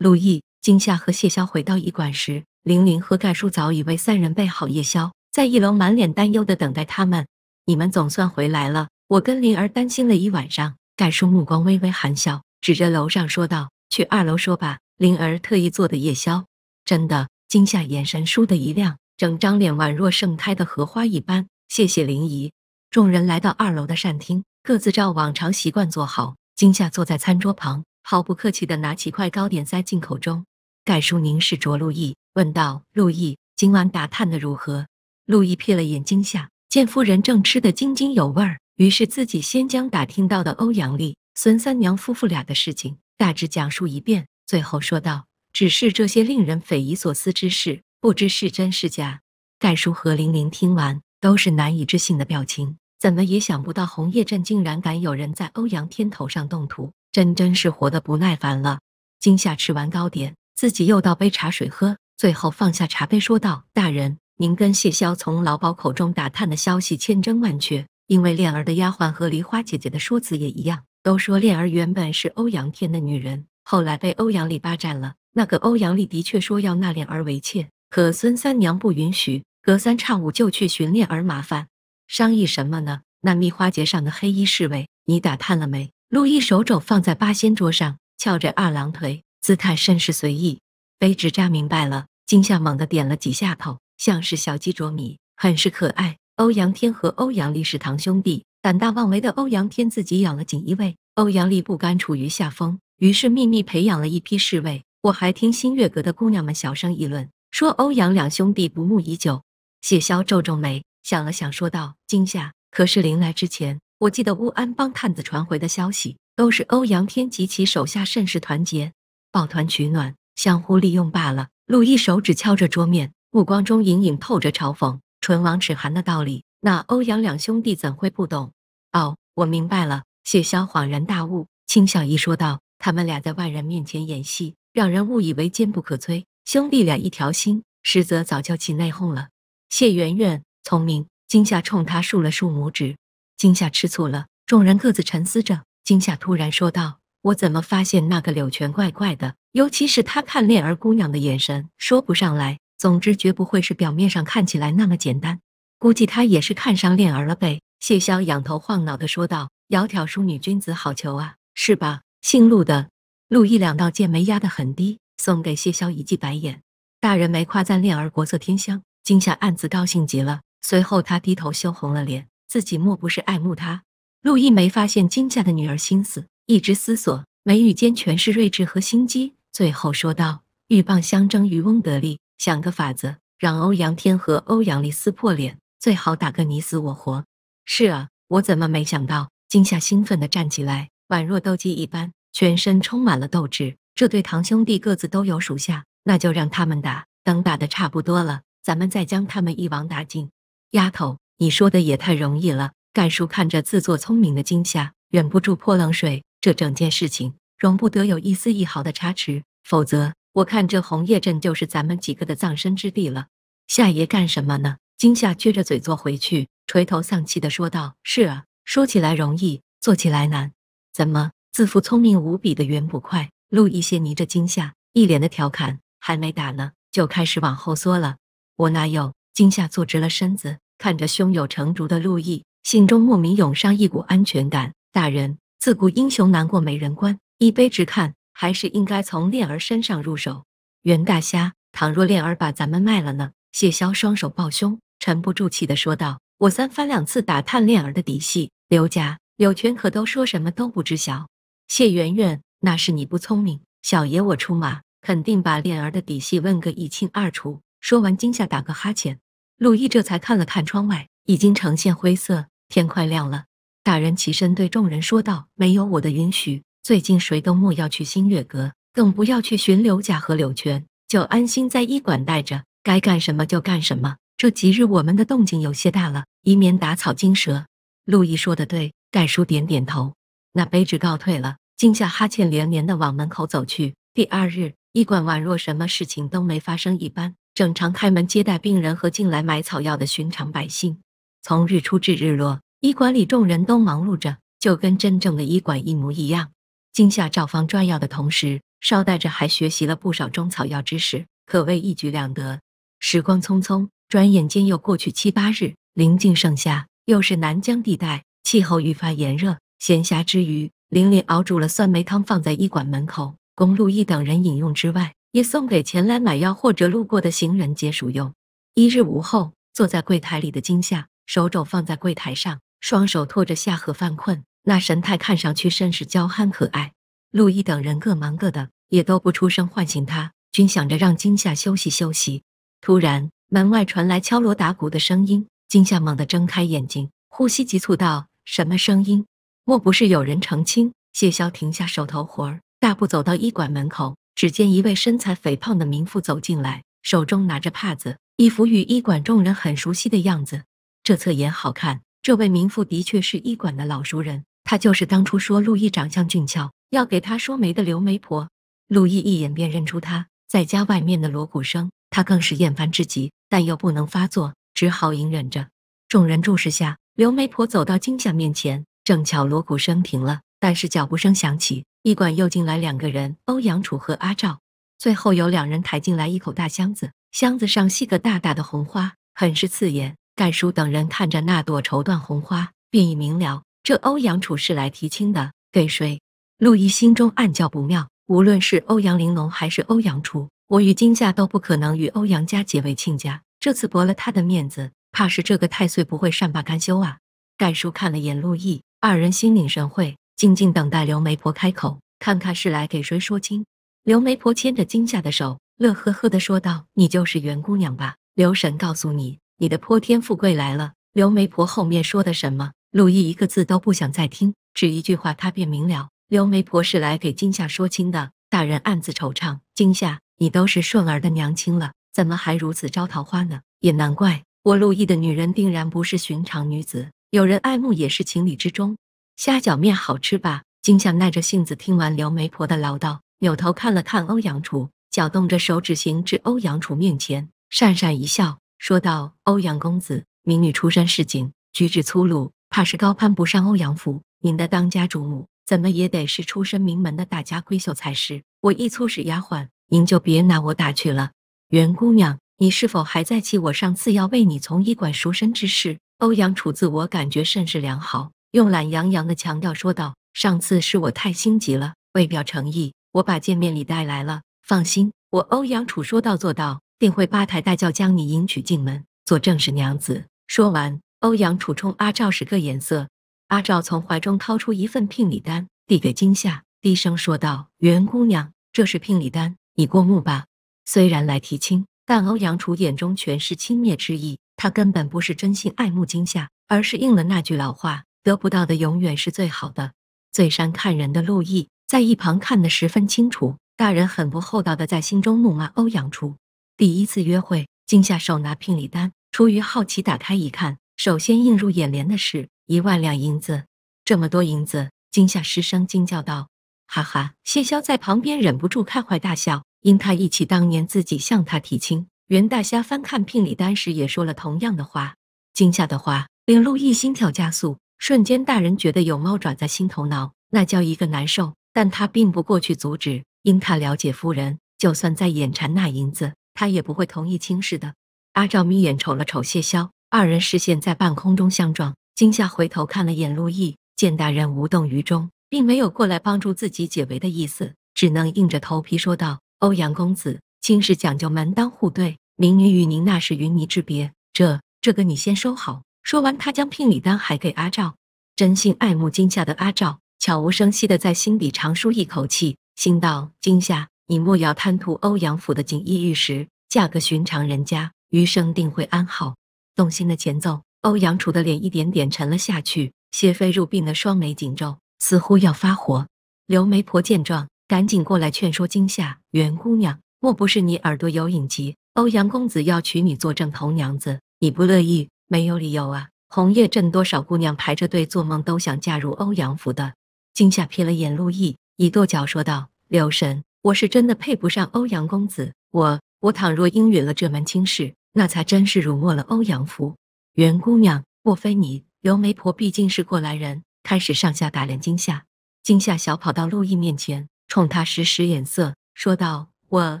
陆毅、金夏和谢霄回到驿馆时，玲玲和盖叔早已为三人备好夜宵，在一楼满脸担忧的等待他们。你们总算回来了，我跟灵儿担心了一晚上。盖叔目光微微含笑，指着楼上说道：“去二楼说吧，灵儿特意做的夜宵，真的。”金夏眼神倏地一亮，整张脸宛若盛开的荷花一般。谢谢灵姨。众人来到二楼的膳厅，各自照往常习惯坐好。金夏坐在餐桌旁。毫不客气地拿起块糕点塞进口中。丐叔凝视着陆毅，问道：“陆毅，今晚打探的如何？”陆毅瞥了眼睛下，见夫人正吃得津津有味儿，于是自己先将打听到的欧阳丽、孙三娘夫妇俩的事情大致讲述一遍，最后说道：“只是这些令人匪夷所思之事，不知是真是假。”盖叔和玲玲听完，都是难以置信的表情，怎么也想不到红叶镇竟然敢有人在欧阳天头上动土。真真是活的不耐烦了。今夏吃完糕点，自己又倒杯茶水喝，最后放下茶杯说道：“大人，您跟谢霄从老鸨口中打探的消息千真万确，因为恋儿的丫鬟和梨花姐姐的说辞也一样，都说恋儿原本是欧阳天的女人，后来被欧阳丽霸占了。那个欧阳丽的确说要纳恋儿为妾，可孙三娘不允许，隔三差五就去寻恋儿麻烦，商议什么呢？那蜜花节上的黑衣侍卫，你打探了没？”陆毅手肘放在八仙桌上，翘着二郎腿，姿态甚是随意。卑职扎明白了，惊吓猛地点了几下头，像是小鸡啄米，很是可爱。欧阳天和欧阳立是堂兄弟，胆大妄为的欧阳天自己养了锦衣卫，欧阳立不甘处于下风，于是秘密培养了一批侍卫。我还听新月阁的姑娘们小声议论，说欧阳两兄弟不睦已久。谢霄皱皱眉，想了想，说道：“惊吓，可是临来之前？”我记得乌安帮探子传回的消息，都是欧阳天及其手下甚是团结，抱团取暖，相互利用罢了。陆毅手指敲着桌面，目光中隐隐透着嘲讽。唇亡齿寒的道理，那欧阳两兄弟怎会不懂？哦，我明白了。谢霄恍然大悟，轻笑一说道：“他们俩在外人面前演戏，让人误以为坚不可摧，兄弟俩一条心，实则早就起内讧了。”谢圆圆聪明，惊吓冲他竖了竖拇指。惊夏吃醋了，众人各自沉思着。惊夏突然说道：“我怎么发现那个柳泉怪怪的？尤其是他看恋儿姑娘的眼神，说不上来。总之，绝不会是表面上看起来那么简单。估计他也是看上恋儿了呗。”谢霄仰头晃脑地说道：“窈窕淑女，君子好逑啊，是吧？”姓陆的，陆一两道剑眉压得很低，送给谢霄一记白眼。大人没夸赞恋儿国色天香，惊夏暗自高兴极了。随后，他低头羞红了脸。自己莫不是爱慕他？陆毅没发现金夏的女儿心思，一直思索，眉宇间全是睿智和心机。最后说道：“鹬蚌相争，渔翁得利。想个法子，让欧阳天和欧阳丽撕破脸，最好打个你死我活。”是啊，我怎么没想到？金夏兴奋的站起来，宛若斗鸡一般，全身充满了斗志。这对堂兄弟各自都有属下，那就让他们打。等打得差不多了，咱们再将他们一网打尽。丫头。你说的也太容易了，盖叔看着自作聪明的惊吓，忍不住泼冷水。这整件事情容不得有一丝一毫的差池，否则我看这红叶镇就是咱们几个的葬身之地了。夏爷干什么呢？惊吓撅着嘴坐回去，垂头丧气的说道：“是啊，说起来容易，做起来难。”怎么？自负聪明无比的袁捕快陆一些迷着惊吓，一脸的调侃，还没打呢，就开始往后缩了。我哪有？惊吓坐直了身子。看着胸有成竹的陆毅，心中莫名涌上一股安全感。大人，自古英雄难过美人关，一杯只看，还是应该从恋儿身上入手。袁大虾，倘若恋儿把咱们卖了呢？谢霄双手抱胸，沉不住气地说道：“我三番两次打探恋儿的底细，刘家、柳泉可都说什么都不知晓。谢圆圆，那是你不聪明。小爷我出马，肯定把恋儿的底细问个一清二楚。”说完，惊吓打个哈欠。陆毅这才看了看窗外，已经呈现灰色，天快亮了。大人起身对众人说道：“没有我的允许，最近谁都莫要去星月阁，更不要去寻柳家和柳泉，就安心在医馆待着，该干什么就干什么。这几日我们的动静有些大了，以免打草惊蛇。”陆毅说的对，盖叔点点头，那卑职告退了，惊吓哈欠连连的往门口走去。第二日，医馆宛若什么事情都没发生一般。正常开门接待病人和进来买草药的寻常百姓，从日出至日落，医馆里众人都忙碌着，就跟真正的医馆一模一样。今夏照方抓药的同时，捎带着还学习了不少中草药知识，可谓一举两得。时光匆匆，转眼间又过去七八日，临近盛夏，又是南疆地带，气候愈发炎热。闲暇之余，玲玲熬煮了酸梅汤，放在医馆门口供陆毅等人饮用之外。也送给前来买药或者路过的行人解暑用。一日午后，坐在柜台里的金夏，手肘放在柜台上，双手托着下颌犯困，那神态看上去甚是娇憨可爱。陆毅等人各忙各的，也都不出声唤醒他，均想着让金夏休息休息。突然，门外传来敲锣打鼓的声音，金夏猛地睁开眼睛，呼吸急促道：“什么声音？莫不是有人成亲？”谢霄停下手头活儿，大步走到医馆门口。只见一位身材肥胖的民妇走进来，手中拿着帕子，一副与医馆众人很熟悉的样子。这侧颜好看，这位民妇的确是医馆的老熟人，她就是当初说陆毅长相俊俏，要给他说媒的刘媒婆。陆毅一眼便认出她。在家外面的锣鼓声，他更是厌烦至极，但又不能发作，只好隐忍着。众人注视下，刘媒婆走到金夏面前，正巧锣鼓声停了，但是脚步声响起。驿馆又进来两个人，欧阳楚和阿赵。最后有两人抬进来一口大箱子，箱子上系个大大的红花，很是刺眼。盖叔等人看着那朵绸缎红花，便已明了，这欧阳楚是来提亲的，给谁？陆毅心中暗叫不妙。无论是欧阳玲珑还是欧阳楚，我与金夏都不可能与欧阳家结为亲家。这次驳了他的面子，怕是这个太岁不会善罢甘休啊！盖叔看了眼陆毅，二人心领神会。静静等待刘媒婆开口，看看是来给谁说亲。刘媒婆牵着金夏的手，乐呵呵地说道：“你就是袁姑娘吧？刘神告诉你，你的泼天富贵来了。”刘媒婆后面说的什么，陆毅一个字都不想再听。只一句话，他便明了：刘媒婆是来给金夏说亲的。大人暗自惆怅：金夏，你都是顺儿的娘亲了，怎么还如此招桃花呢？也难怪我陆毅的女人定然不是寻常女子，有人爱慕也是情理之中。虾饺面好吃吧？金相耐着性子听完刘媒婆的唠叨，扭头看了看欧阳楚，搅动着手指行至欧阳楚面前，讪讪一笑，说道：“欧阳公子，民女出身市井，举止粗鲁，怕是高攀不上欧阳府。您的当家主母，怎么也得是出身名门的大家闺秀才是。我一粗使丫鬟，您就别拿我打趣了。袁姑娘，你是否还在气我上次要为你从医馆赎身之事？”欧阳楚自我感觉甚是良好。用懒洋洋的腔调说道：“上次是我太心急了，为表诚意，我把见面礼带来了。放心，我欧阳楚说到做到，定会八抬大轿将你迎娶进门，做正室娘子。”说完，欧阳楚冲阿赵使个眼色，阿赵从怀中掏出一份聘礼单，递给金夏，低声说道：“袁姑娘，这是聘礼单，你过目吧。”虽然来提亲，但欧阳楚眼中全是轻蔑之意，他根本不是真心爱慕金夏，而是应了那句老话。得不到的永远是最好的。醉山看人的陆毅在一旁看得十分清楚，大人很不厚道的在心中怒骂欧阳初。第一次约会，惊吓手拿聘礼单，出于好奇打开一看，首先映入眼帘的是一万两银子，这么多银子，惊吓失声惊叫道：“哈哈！”谢霄在旁边忍不住开怀大笑，因他忆起当年自己向他提亲，袁大虾翻看聘礼单时也说了同样的话。惊吓的话令陆毅心跳加速。瞬间，大人觉得有猫爪在心头挠，那叫一个难受。但他并不过去阻止，因他了解夫人，就算再眼馋那银子，他也不会同意轻视的。阿赵眯眼瞅了瞅谢霄二人，视线在半空中相撞，惊吓回头看了眼陆毅，见大人无动于衷，并没有过来帮助自己解围的意思，只能硬着头皮说道：“欧阳公子，青氏讲究门当户对，民女与您那是云泥之别，这这个你先收好。”说完，他将聘礼单还给阿赵。真心爱慕金夏的阿赵，悄无声息的在心底长舒一口气，心道：金夏，你莫要贪图欧阳府的锦衣玉食，嫁个寻常人家，余生定会安好。动心的前奏，欧阳楚的脸一点点沉了下去，谢飞入鬓的双眉紧皱，似乎要发火。刘媒婆见状，赶紧过来劝说金夏：袁姑娘，莫不是你耳朵有隐疾？欧阳公子要娶你做正头娘子，你不乐意？没有理由啊！红叶镇多少姑娘排着队，做梦都想嫁入欧阳府的。惊吓瞥了眼陆毅，一跺脚说道：“柳神，我是真的配不上欧阳公子。我我倘若应允了这门亲事，那才真是辱没了欧阳府。”袁姑娘，莫非你？刘媒婆毕竟是过来人，开始上下打量惊吓。惊吓小跑到陆毅面前，冲他使使眼色，说道：“我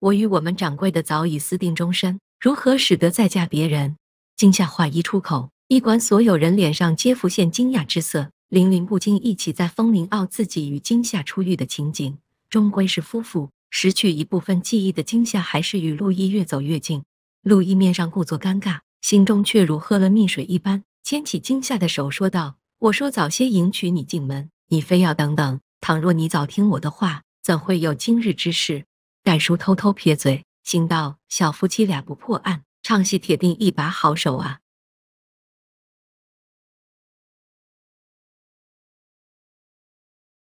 我与我们掌柜的早已私定终身，如何使得再嫁别人？”惊吓话一出口，医馆所有人脸上皆浮现惊讶之色。玲玲不禁忆起在风铃坳自己与惊吓初遇的情景，终归是夫妇，失去一部分记忆的惊吓还是与陆毅越走越近。陆毅面上故作尴尬，心中却如喝了蜜水一般，牵起惊吓的手说道：“我说早些迎娶你进门，你非要等等。倘若你早听我的话，怎会有今日之事？”戴叔偷偷撇嘴，心道：小夫妻俩不破案。唱戏铁定一把好手啊！